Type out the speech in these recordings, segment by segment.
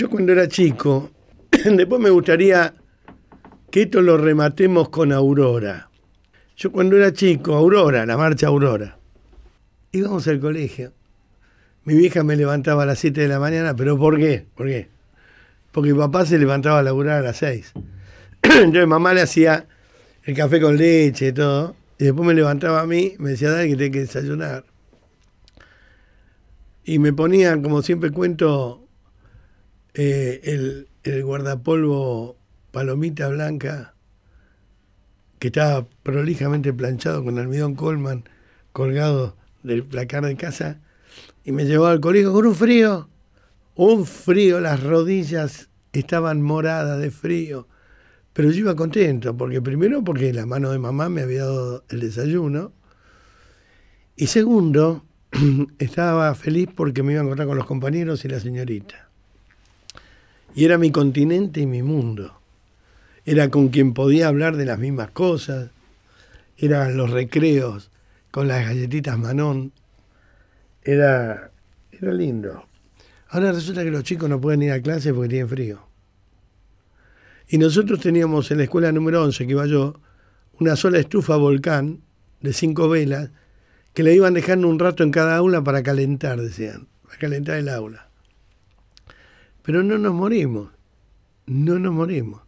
yo cuando era chico, después me gustaría que esto lo rematemos con Aurora. Yo cuando era chico, Aurora, la marcha Aurora, íbamos al colegio. Mi vieja me levantaba a las 7 de la mañana, pero ¿por qué? ¿Por qué? Porque mi papá se levantaba a laburar a las 6. Entonces mamá le hacía el café con leche y todo. Y después me levantaba a mí, me decía, dale que tenés que desayunar. Y me ponía, como siempre cuento, eh, el, el, guardapolvo palomita blanca, que estaba prolijamente planchado con almidón colman colgado del placar de casa, y me llevó al colegio con un frío, un frío, las rodillas estaban moradas de frío. Pero yo iba contento, porque primero porque la mano de mamá me había dado el desayuno, y segundo, estaba feliz porque me iba a encontrar con los compañeros y la señorita y era mi continente y mi mundo. Era con quien podía hablar de las mismas cosas, eran los recreos con las galletitas Manón. Era, era lindo. Ahora resulta que los chicos no pueden ir a clase porque tienen frío. Y nosotros teníamos en la escuela número 11, que iba yo, una sola estufa volcán de cinco velas que le iban dejando un rato en cada aula para calentar, decían, para calentar el aula. Pero no nos morimos, no nos morimos.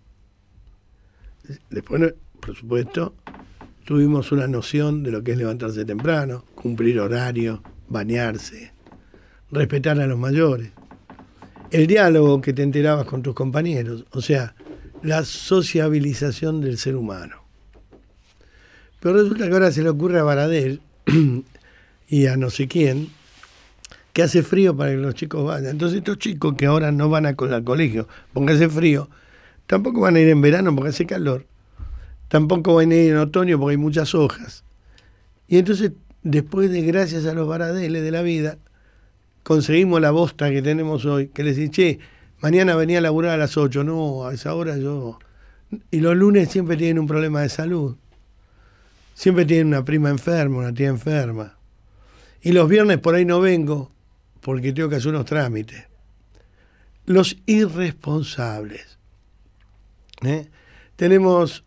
Después, por supuesto, tuvimos una noción de lo que es levantarse temprano, cumplir horario, bañarse, respetar a los mayores, el diálogo que te enterabas con tus compañeros, o sea, la sociabilización del ser humano. Pero resulta que ahora se le ocurre a Baradel y a no sé quién que hace frío para que los chicos vayan. Entonces estos chicos que ahora no van a, al colegio porque hace frío, tampoco van a ir en verano porque hace calor, tampoco van a ir en otoño porque hay muchas hojas. Y entonces, después de gracias a los varadeles de la vida, conseguimos la bosta que tenemos hoy, que les dije, che, mañana venía a laburar a las 8, no, a esa hora yo... Y los lunes siempre tienen un problema de salud. Siempre tienen una prima enferma, una tía enferma. Y los viernes por ahí no vengo, porque tengo que hacer unos trámites. Los irresponsables. ¿eh? Tenemos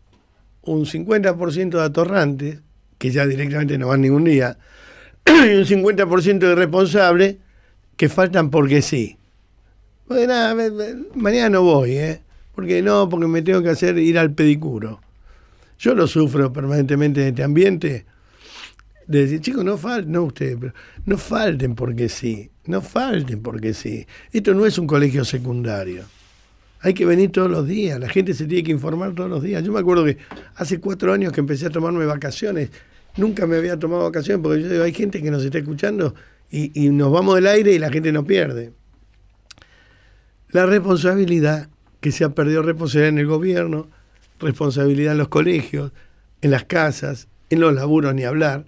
un 50% de atorrantes, que ya directamente no van ningún día, y un 50% de responsables que faltan porque sí. Pues nada, mañana no voy, ¿eh? Porque no, porque me tengo que hacer ir al pedicuro. Yo lo sufro permanentemente en este ambiente. De decir, chicos, no falten, no ustedes, no falten porque sí. No falten, porque sí. Esto no es un colegio secundario. Hay que venir todos los días, la gente se tiene que informar todos los días. Yo me acuerdo que hace cuatro años que empecé a tomarme vacaciones, nunca me había tomado vacaciones, porque yo digo, hay gente que nos está escuchando y, y nos vamos del aire y la gente nos pierde. La responsabilidad que se ha perdido, responsabilidad en el gobierno, responsabilidad en los colegios, en las casas, en los laburos, ni hablar.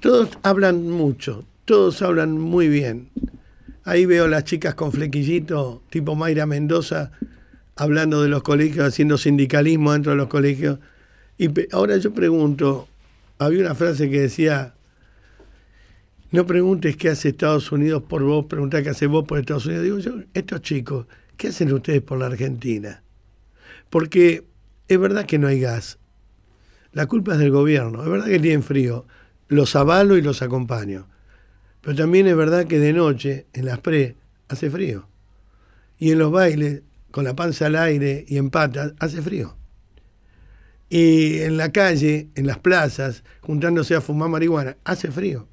Todos hablan mucho, todos hablan muy bien. Ahí veo a las chicas con flequillito, tipo Mayra Mendoza, hablando de los colegios, haciendo sindicalismo dentro de los colegios. Y ahora yo pregunto, había una frase que decía, no preguntes qué hace Estados Unidos por vos, preguntá qué hace vos por Estados Unidos. Digo yo, estos chicos, ¿qué hacen ustedes por la Argentina? Porque es verdad que no hay gas. La culpa es del gobierno, es verdad que tienen frío. Los avalo y los acompaño. Pero también es verdad que de noche, en las pre, hace frío. Y en los bailes, con la panza al aire y en patas, hace frío. Y en la calle, en las plazas, juntándose a fumar marihuana, hace frío.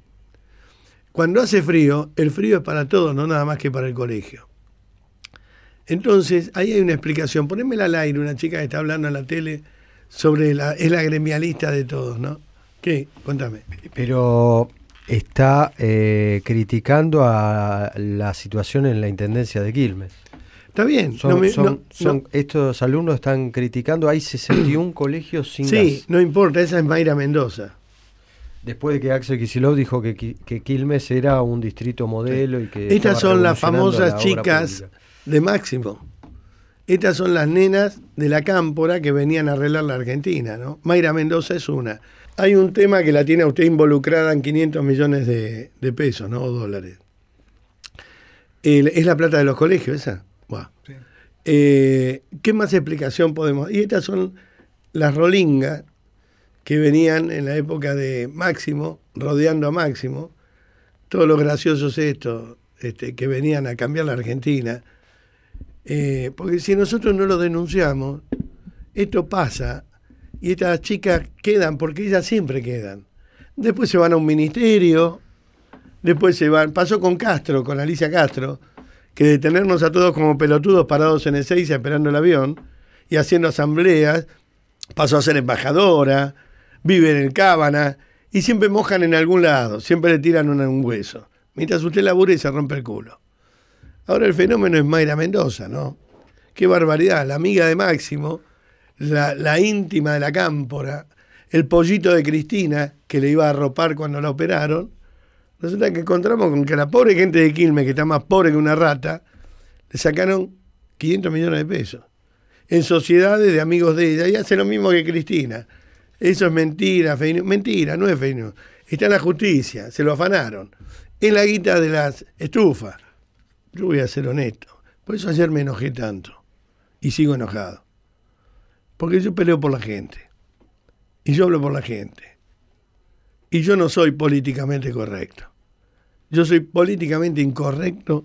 Cuando hace frío, el frío es para todos, no nada más que para el colegio. Entonces, ahí hay una explicación. Ponémela al aire, una chica que está hablando en la tele sobre la. es la gremialista de todos, ¿no? ¿Qué? Contame. Pero está eh, criticando a la situación en la Intendencia de Quilmes. Está bien. Son, Estos alumnos están criticando, hay 61 colegios sin Sí, no importa, esa es Mayra Mendoza. Después de que Axel Kicillof dijo que, Quilmes era un distrito modelo y que... Estas son las famosas chicas de Máximo. Estas son las nenas de la cámpora que venían a arreglar la Argentina, ¿no? Mayra Mendoza es una. Hay un tema que la tiene a usted involucrada en 500 millones de, pesos, ¿no? O dólares. es la plata de los colegios, esa. Eh, ¿Qué más explicación podemos? Y estas son las rolingas que venían en la época de Máximo, rodeando a Máximo. todos los graciosos estos este, que venían a cambiar la Argentina. Eh, porque si nosotros no lo denunciamos, esto pasa y estas chicas quedan, porque ellas siempre quedan. Después se van a un ministerio, después se van. Pasó con Castro, con Alicia Castro, que de tenernos a todos como pelotudos parados en el 6 esperando el avión y haciendo asambleas, pasó a ser embajadora, vive en el Cábana y siempre mojan en algún lado, siempre le tiran un, un hueso. Mientras usted labura y se rompe el culo. Ahora el fenómeno es Mayra Mendoza, ¿no? Qué barbaridad, la amiga de Máximo la, íntima de la cámpora, el pollito de Cristina, que le iba a arropar cuando la operaron, resulta que encontramos con que la pobre gente de Quilmes, que está más pobre que una rata, le sacaron 500 millones de pesos en sociedades de amigos de ella y hace lo mismo que Cristina. Eso es mentira, mentira, no es feíno, Está en la justicia, se lo afanaron. En la guita de las estufas. Yo voy a ser honesto. Por eso ayer me enojé tanto y sigo enojado. Porque yo peleo por la gente. Y yo hablo por la gente. Y yo no soy políticamente correcto. Yo soy políticamente incorrecto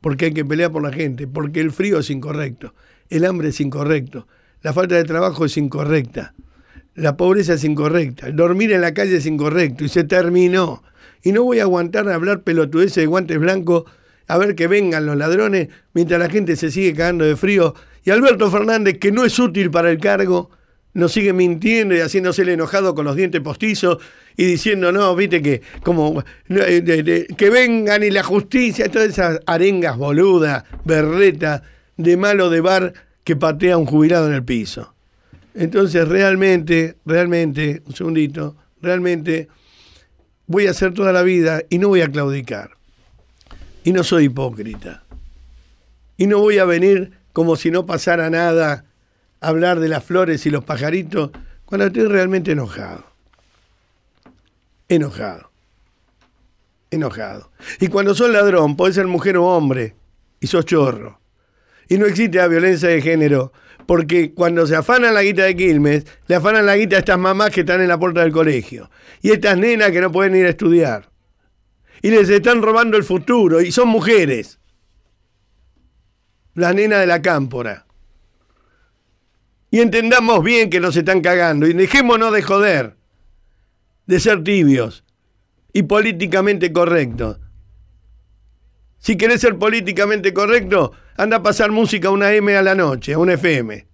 porque hay que pelear por la gente, porque el frío es incorrecto, el hambre es incorrecto, la falta de trabajo es incorrecta, la pobreza es incorrecta, el dormir en la calle es incorrecto y se terminó. Y no voy a aguantar a hablar pelotudeces de guantes blancos a ver que vengan los ladrones, mientras la gente se sigue cagando de frío. Y Alberto Fernández, que no es útil para el cargo, nos sigue mintiendo y haciéndose el enojado con los dientes postizos y diciendo, no, viste que, como, eh, que vengan y la justicia, todas esas arengas boludas, berreta de malo de bar que patea a un jubilado en el piso. Entonces, realmente, realmente, un segundito, realmente voy a hacer toda la vida y no voy a claudicar y no soy hipócrita. Y no voy a venir como si no pasara nada a hablar de las flores y los pajaritos cuando estoy realmente enojado. Enojado. Enojado. Y cuando sos ladrón, podés ser mujer o hombre y sos chorro. Y no existe la violencia de género, porque cuando se afanan la guita de Quilmes, le afanan la guita a estas mamás que están en la puerta del colegio y estas nenas que no pueden ir a estudiar y les están robando el futuro y son mujeres. Las nenas de la cámpora. Y entendamos bien que nos están cagando y dejémonos de joder, de ser tibios y políticamente correctos. Si querés ser políticamente correcto, anda a pasar música a una M a la noche, a una FM.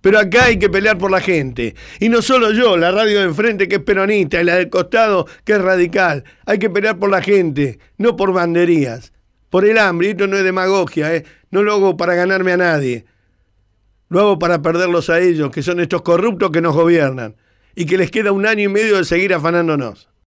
Pero acá hay que pelear por la gente. Y no solo yo, la radio de enfrente que es peronista y la del costado que es radical. Hay que pelear por la gente, no por banderías. Por el hambre, y esto no es demagogia, ¿eh? no lo hago para ganarme a nadie. Lo hago para perderlos a ellos, que son estos corruptos que nos gobiernan y que les queda un año y medio de seguir afanándonos.